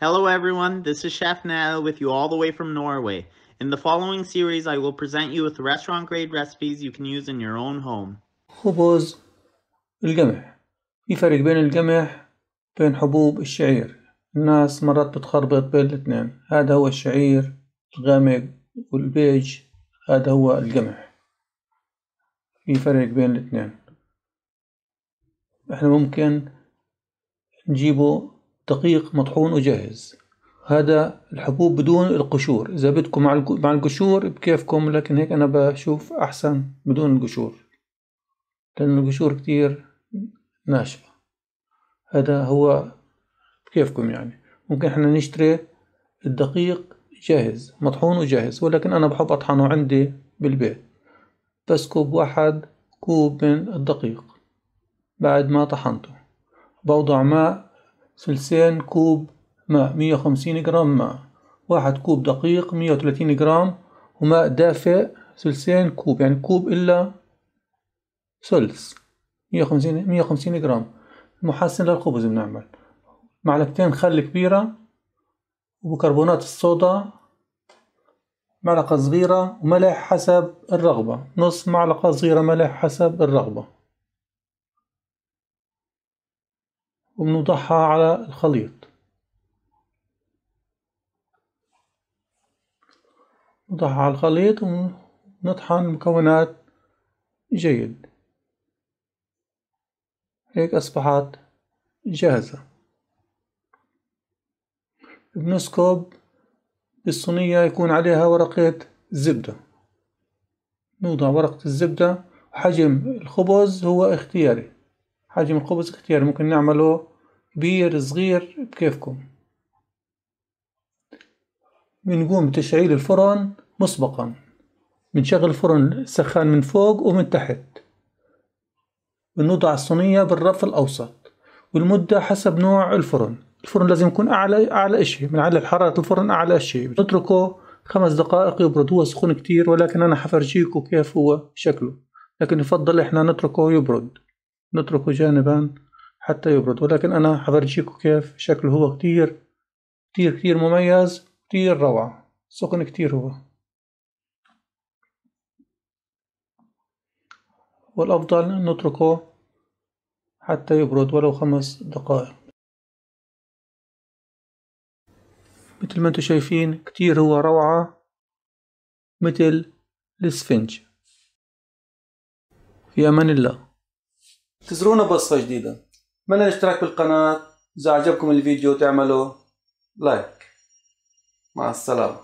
Hello everyone, this is Chef Nana with you all the way from Norway. In the following series, I will present you with restaurant grade recipes you can use in your own home. خبز القمح في فرق بين القمح بين حبوب الشعير الناس مرات بتخربط بين الاثنين هذا هو الشعير الغامق والبيج هذا هو القمح في فرق بين الاثنين احنا ممكن نجيبه دقيق مطحون وجاهز هذا الحبوب بدون القشور اذا بدكم مع القشور بكيفكم لكن هيك انا بشوف احسن بدون القشور لان القشور كتير ناشفة هذا هو بكيفكم يعني ممكن احنا نشتري الدقيق جاهز مطحون وجاهز ولكن انا بحب اطحنه عندي بالبيت كوب واحد كوب من الدقيق بعد ما طحنته بوضع ماء ثلثين كوب ماء مية وخمسين جرام ماء واحد كوب دقيق مية وتلاتين جرام وماء دافئ ثلثين كوب يعني كوب إلا ثلث مية وخمسين مية وخمسين جرام محسن للخبز بنعمل معلقتين خل كبيرة وبكربونات الصودا معلقة صغيرة وملح حسب الرغبة نص معلقة صغيرة ملح حسب الرغبة وبنوضعها على الخليط نوضعها على الخليط ونطحن المكونات جيد هيك أصبحت جاهزة بنسكب بالصينية يكون عليها ورقة زبدة نوضع ورقة الزبدة وحجم الخبز هو اختياري حجم الخبز كتير ممكن نعمله كبير صغير بكيفكم بنقوم بتشعيل الفرن مسبقا بنشغل الفرن السخان من فوق ومن تحت بنوضع الصينية بالرف الأوسط والمدة حسب نوع الفرن الفرن لازم يكون أعلى أعلى إشي بنعلي حرارة الفرن أعلى إشي بنتركه خمس دقائق يبرد هو سخون كتير ولكن أنا حفرجيكو كيف هو شكله لكن يفضل إحنا نتركه يبرد نتركه جانبا حتى يبرد ولكن أنا حفرجيكم كيف شكله هو كتير كتير كتير مميز كتير روعة سخن كتير هو والأفضل نتركه حتى يبرد ولو خمس دقائق مثل ما انتم شايفين كتير هو روعة مثل الاسفنج في أمان الله تزرونا بوصفة جديدة من الاشتراك بالقناة إذا عجبكم الفيديو تعملوا لايك مع السلامة